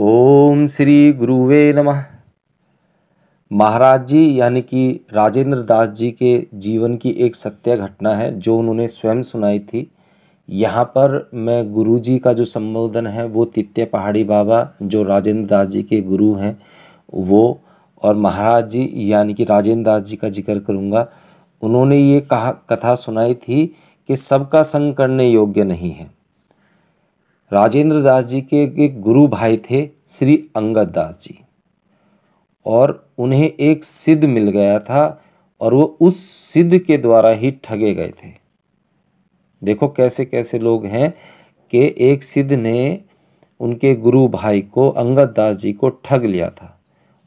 ओम श्री गुरुवे नमः महाराज जी यानी कि राजेंद्र दास जी के जीवन की एक सत्य घटना है जो उन्होंने स्वयं सुनाई थी यहाँ पर मैं गुरु जी का जो संबोधन है वो तित्य पहाड़ी बाबा जो राजेंद्र दास जी के गुरु हैं वो और महाराज जी यानी कि राजेंद्र दास जी का जिक्र करूँगा उन्होंने ये कहा कथा सुनाई थी कि सबका संग करने योग्य नहीं है राजेंद्र दास जी के एक गुरु भाई थे श्री अंगद दास जी और उन्हें एक सिद्ध मिल गया था और वो उस सिद्ध के द्वारा ही ठगे गए थे देखो कैसे कैसे लोग हैं कि एक सिद्ध ने उनके गुरु भाई को अंगद दास जी को ठग लिया था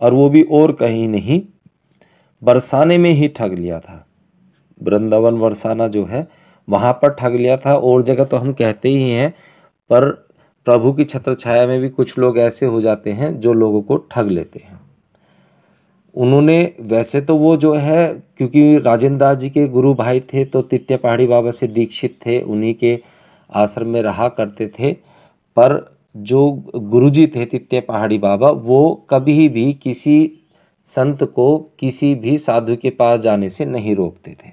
और वो भी और कहीं नहीं बरसाने में ही ठग लिया था वृंदावन बरसाना जो है वहाँ पर ठग लिया था और जगह तो हम कहते ही हैं पर प्रभु की छत्र छाया में भी कुछ लोग ऐसे हो जाते हैं जो लोगों को ठग लेते हैं उन्होंने वैसे तो वो जो है क्योंकि राजेंद्र दास जी के गुरु भाई थे तो तित्य पहाड़ी बाबा से दीक्षित थे उन्हीं के आश्रम में रहा करते थे पर जो गुरुजी थे तित्य पहाड़ी बाबा वो कभी भी किसी संत को किसी भी साधु के पास जाने से नहीं रोकते थे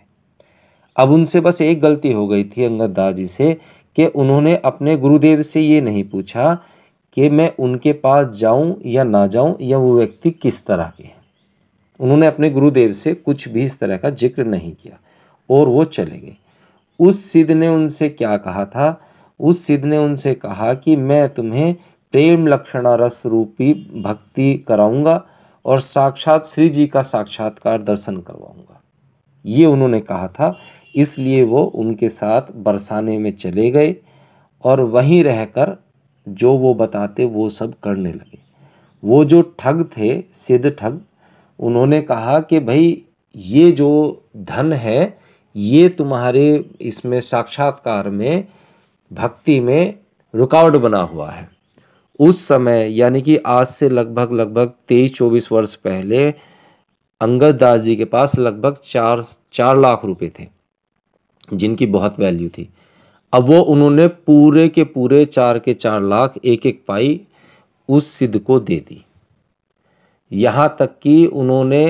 अब उनसे बस एक गलती हो गई थी अंगद दास जी से कि उन्होंने अपने गुरुदेव से ये नहीं पूछा कि मैं उनके पास जाऊं या ना जाऊं या वो व्यक्ति किस तरह के हैं उन्होंने अपने गुरुदेव से कुछ भी इस तरह का जिक्र नहीं किया और वो चले गए उस सिद्ध ने उनसे क्या कहा था उस सिद्ध ने उनसे कहा कि मैं तुम्हें प्रेम लक्षणा रस रूपी भक्ति कराऊंगा और साक्षात श्री जी का साक्षात्कार दर्शन करवाऊंगा ये उन्होंने कहा था इसलिए वो उनके साथ बरसाने में चले गए और वहीं रहकर जो वो बताते वो सब करने लगे वो जो ठग थे सिद्ध ठग उन्होंने कहा कि भाई ये जो धन है ये तुम्हारे इसमें साक्षात्कार में भक्ति में रुकावट बना हुआ है उस समय यानी कि आज से लगभग लगभग तेईस चौबीस वर्ष पहले अंगद दास जी के पास लगभग चार चार लाख रुपए थे जिनकी बहुत वैल्यू थी अब वो उन्होंने पूरे के पूरे चार के चार लाख एक एक पाई उस सिद्ध को दे दी यहाँ तक कि उन्होंने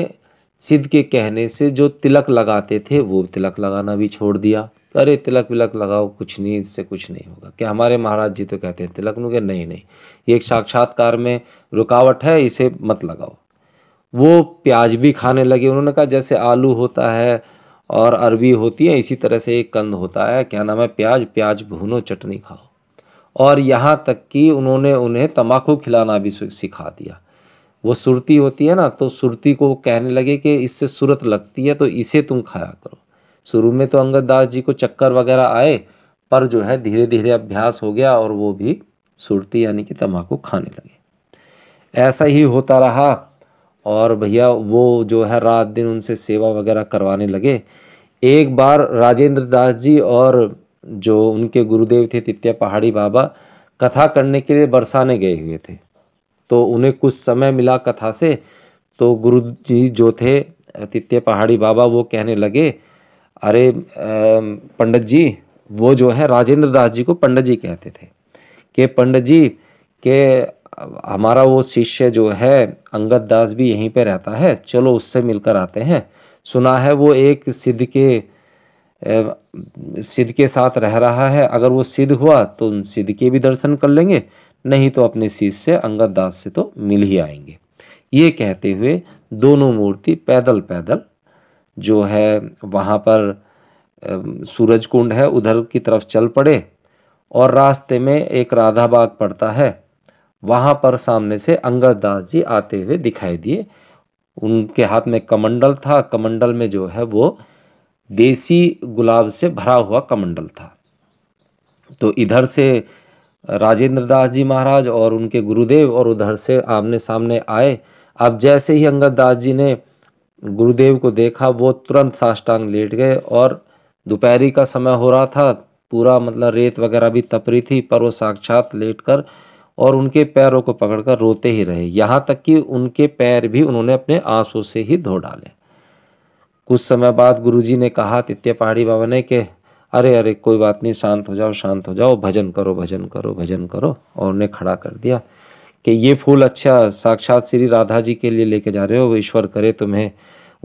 सिद्ध के कहने से जो तिलक लगाते थे वो तिलक लगाना भी छोड़ दिया अरे तिलक विलक लगाओ कुछ नहीं इससे कुछ नहीं होगा क्या हमारे महाराज जी तो कहते हैं तिलक में नहीं नहीं ये एक साक्षात्कार में रुकावट है इसे मत लगाओ वो प्याज भी खाने लगे उन्होंने कहा जैसे आलू होता है और अरबी होती है इसी तरह से एक कंद होता है क्या नाम है प्याज प्याज भूनो चटनी खाओ और यहाँ तक कि उन्होंने उन्हें तम्बाकू खिलाना भी सिखा दिया वो सुरती होती है ना तो सुरती को कहने लगे कि इससे सूरत लगती है तो इसे तुम खाया करो शुरू में तो अंगद दास जी को चक्कर वगैरह आए पर जो है धीरे धीरे अभ्यास हो गया और वो भी सुरती यानी कि तम्बाकू खाने लगे ऐसा ही होता रहा और भैया वो जो है रात दिन उनसे सेवा वगैरह करवाने लगे एक बार राजेंद्र दास जी और जो उनके गुरुदेव थे तित्या पहाड़ी बाबा कथा करने के लिए बरसाने गए हुए थे तो उन्हें कुछ समय मिला कथा से तो गुरु जी जो थे तित्य पहाड़ी बाबा वो कहने लगे अरे पंडित जी वो जो है राजेंद्र दास जी को पंडित जी कहते थे कि पंडित जी के हमारा वो शिष्य जो है अंगद दास भी यहीं पे रहता है चलो उससे मिलकर आते हैं सुना है वो एक सिद्ध के सिद्ध के साथ रह रहा है अगर वो सिद्ध हुआ तो उन सिद्ध के भी दर्शन कर लेंगे नहीं तो अपने शीश से अंगद दास से तो मिल ही आएंगे ये कहते हुए दोनों मूर्ति पैदल पैदल जो है वहाँ पर सूरज कुंड है उधर की तरफ चल पड़े और रास्ते में एक राधा बाग पड़ता है वहाँ पर सामने से अंगद दास जी आते हुए दिखाई दिए उनके हाथ में कमंडल था कमंडल में जो है वो देसी गुलाब से भरा हुआ कमंडल था तो इधर से राजेंद्र दास जी महाराज और उनके गुरुदेव और उधर से आमने सामने आए अब जैसे ही अंगद दास जी ने गुरुदेव को देखा वो तुरंत साष्टांग लेट गए और दोपहरी का समय हो रहा था पूरा मतलब रेत वगैरह भी तपरी थी पर वो साक्षात लेट कर और उनके पैरों को पकड़कर रोते ही रहे यहाँ तक कि उनके पैर भी उन्होंने अपने आंसू से ही धो डाले कुछ समय बाद गुरुजी ने कहा तित्य पहाड़ी बाबा ने कि अरे अरे कोई बात नहीं शांत हो जाओ शांत हो जाओ भजन करो भजन करो भजन करो और उन्हें खड़ा कर दिया कि ये फूल अच्छा साक्षात श्री राधा जी के लिए लेके जा रहे हो ईश्वर करे तुम्हें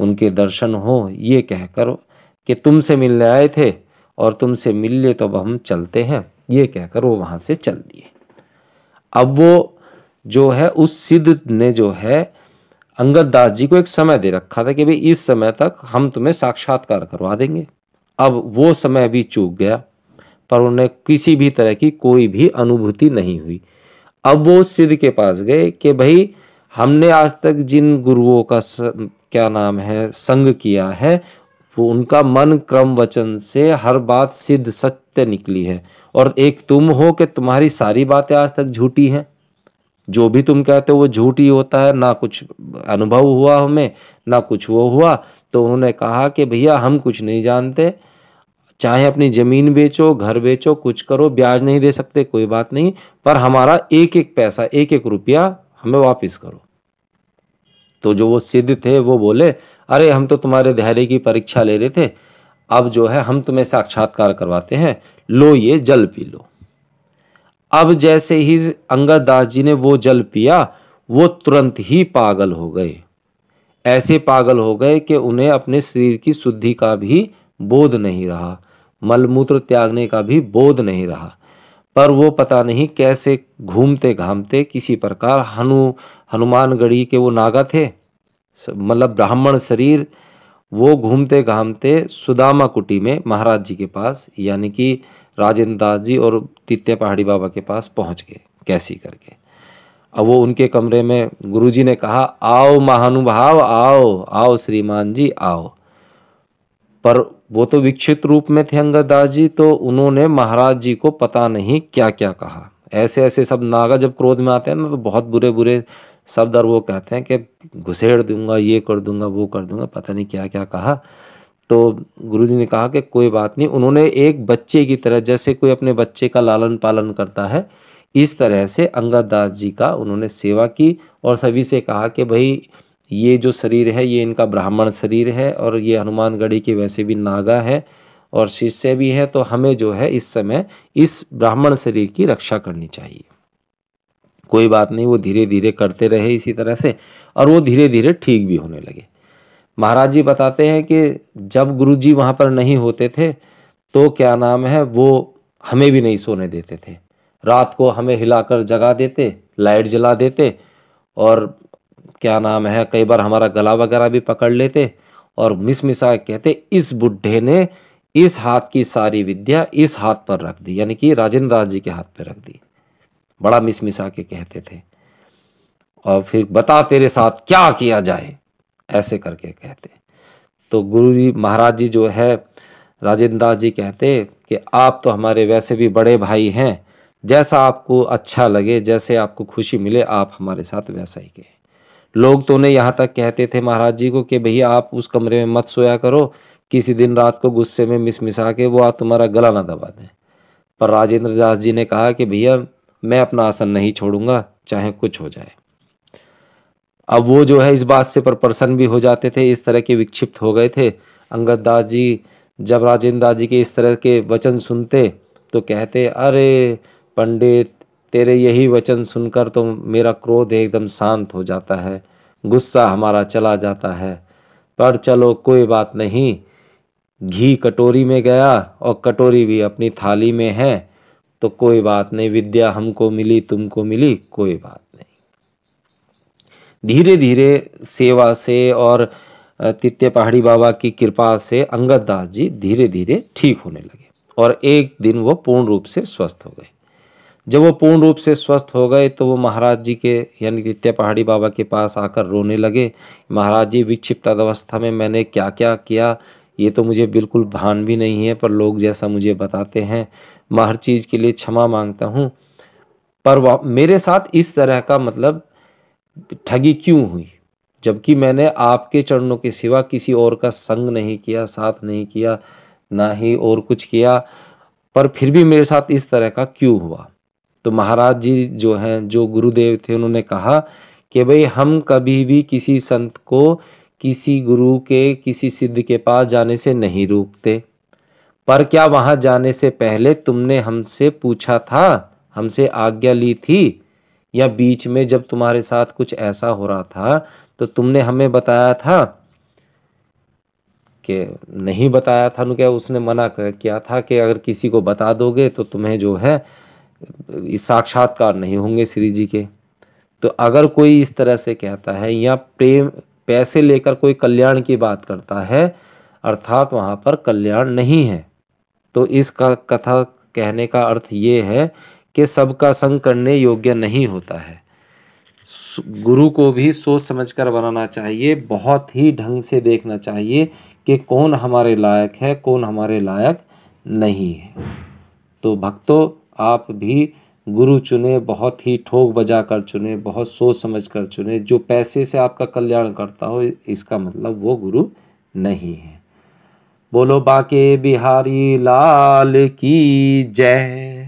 उनके दर्शन हो ये कहकर कि तुमसे मिलने आए थे और तुमसे मिल ले तो अब हम चलते हैं ये कहकर वो वहाँ से चल दिए अब वो जो है उस सिद्ध ने जो है अंगद दास जी को एक समय दे रखा था कि भाई इस समय तक हम तुम्हें साक्षात्कार करवा देंगे अब वो समय भी चूक गया पर उन्हें किसी भी तरह की कोई भी अनुभूति नहीं हुई अब वो उस सिद्ध के पास गए कि भाई हमने आज तक जिन गुरुओं का स, क्या नाम है संग किया है वो उनका मन क्रम वचन से हर बात सिद्ध सत्य निकली है और एक तुम हो कि तुम्हारी सारी बातें आज तक झूठी हैं जो भी तुम कहते हो वो झूठ ही होता है ना कुछ अनुभव हुआ हमें ना कुछ वो हुआ तो उन्होंने कहा कि भैया हम कुछ नहीं जानते चाहे अपनी ज़मीन बेचो घर बेचो कुछ करो ब्याज नहीं दे सकते कोई बात नहीं पर हमारा एक एक पैसा एक एक रुपया हमें वापस करो तो जो वो सिद्ध थे वो बोले अरे हम तो तुम्हारे धैर्य की परीक्षा ले रहे थे अब जो है हम तुम्हें साक्षात्कार करवाते हैं लो ये जल पी लो अब जैसे ही अंगद दास जी ने वो जल पिया वो तुरंत ही पागल हो गए ऐसे पागल हो गए कि उन्हें अपने शरीर की शुद्धि का भी बोध नहीं रहा मलमूत्र त्यागने का भी बोध नहीं रहा पर वो पता नहीं कैसे घूमते घामते किसी प्रकार हनु हनुमानगढ़ी के वो नागा थे मतलब ब्राह्मण शरीर वो घूमते घामते सुदामा कुटी में महाराज जी के पास यानी कि राजेंद्र दास जी और तित्य पहाड़ी बाबा के पास पहुंच गए कैसी करके अब वो उनके कमरे में गुरुजी ने कहा आओ महानुभाव आओ आओ श्रीमान जी आओ पर वो तो विक्षित रूप में थे अंगद दास जी तो उन्होंने महाराज जी को पता नहीं क्या क्या कहा ऐसे ऐसे सब नागा जब क्रोध में आते हैं ना तो बहुत बुरे बुरे सब दर वो कहते हैं कि घुसेड़ दूंगा ये कर दूंगा वो कर दूंगा पता नहीं क्या क्या कहा तो गुरुजी ने कहा कि कोई बात नहीं उन्होंने एक बच्चे की तरह जैसे कोई अपने बच्चे का लालन पालन करता है इस तरह से अंगद दास जी का उन्होंने सेवा की और सभी से कहा कि भाई ये जो शरीर है ये इनका ब्राह्मण शरीर है और ये हनुमानगढ़ी के वैसे भी नागा है और शिष्य भी है तो हमें जो है इस समय इस ब्राह्मण शरीर की रक्षा करनी चाहिए कोई बात नहीं वो धीरे धीरे करते रहे इसी तरह से और वो धीरे धीरे ठीक भी होने लगे महाराज जी बताते हैं कि जब गुरु जी वहाँ पर नहीं होते थे तो क्या नाम है वो हमें भी नहीं सोने देते थे रात को हमें हिलाकर जगा देते लाइट जला देते और क्या नाम है कई बार हमारा गला वगैरह भी पकड़ लेते और मिसमिसा कहते इस बुढ़े ने इस हाथ की सारी विद्या इस हाथ पर रख दी यानी कि राजेंद्र दास जी के हाथ पर रख दी बड़ा मिसमिसा के कहते थे और फिर बता तेरे साथ क्या किया जाए ऐसे करके कहते तो गुरु जी महाराज जी जो है राजेंद्र दास जी कहते कि आप तो हमारे वैसे भी बड़े भाई हैं जैसा आपको अच्छा लगे जैसे आपको खुशी मिले आप हमारे साथ वैसा ही कहें लोग तो उन्हें यहाँ तक कहते थे महाराज जी को कि भैया आप उस कमरे में मत सोया करो किसी दिन रात को गुस्से में मिस मिसा के वो आप तुम्हारा गला ना दबा दें पर राजेंद्र दास जी ने कहा कि भैया मैं अपना आसन नहीं छोड़ूंगा चाहे कुछ हो जाए अब वो जो है इस बात से प्रसन्न भी हो जाते थे इस तरह के विक्षिप्त हो गए थे अंगद दास जी जब राजेंद्र दास जी के इस तरह के वचन सुनते तो कहते अरे पंडित तेरे यही वचन सुनकर तो मेरा क्रोध एकदम शांत हो जाता है गुस्सा हमारा चला जाता है पर चलो कोई बात नहीं घी कटोरी में गया और कटोरी भी अपनी थाली में है तो कोई बात नहीं विद्या हमको मिली तुमको मिली कोई बात नहीं धीरे धीरे सेवा से और तित्य पहाड़ी बाबा की कृपा से अंगद दास जी धीरे धीरे ठीक होने लगे और एक दिन वो पूर्ण रूप से स्वस्थ हो गए जब वो पूर्ण रूप से स्वस्थ हो गए तो वो महाराज जी के यानी तित्य पहाड़ी बाबा के पास आकर रोने लगे महाराज जी विक्षिप्त अवस्था में मैंने क्या क्या किया ये तो मुझे बिल्कुल भान भी नहीं है पर लोग जैसा मुझे बताते हैं मैं हर चीज़ के लिए क्षमा मांगता हूँ पर मेरे साथ इस तरह का मतलब ठगी क्यों हुई जबकि मैंने आपके चरणों के सिवा किसी और का संग नहीं किया साथ नहीं किया ना ही और कुछ किया पर फिर भी मेरे साथ इस तरह का क्यों हुआ तो महाराज जी जो हैं जो गुरुदेव थे उन्होंने कहा कि भाई हम कभी भी किसी संत को किसी गुरु के किसी सिद्ध के पास जाने से नहीं रोकते पर क्या वहाँ जाने से पहले तुमने हमसे पूछा था हमसे आज्ञा ली थी या बीच में जब तुम्हारे साथ कुछ ऐसा हो रहा था तो तुमने हमें बताया था कि नहीं बताया था क्या उसने मना किया था कि अगर किसी को बता दोगे तो तुम्हें जो है साक्षात्कार नहीं होंगे श्री जी के तो अगर कोई इस तरह से कहता है या प्रेम पैसे लेकर कोई कल्याण की बात करता है अर्थात वहाँ पर कल्याण नहीं है तो इस कथा कहने का अर्थ ये है कि सबका संग करने योग्य नहीं होता है गुरु को भी सोच समझ कर बनाना चाहिए बहुत ही ढंग से देखना चाहिए कि कौन हमारे लायक है कौन हमारे लायक नहीं है तो भक्तों आप भी गुरु चुने बहुत ही ठोक बजा कर चुने बहुत सोच समझ कर चुने जो पैसे से आपका कल्याण करता हो इसका मतलब वो गुरु नहीं है बोलो बाके बिहारी लाल की जय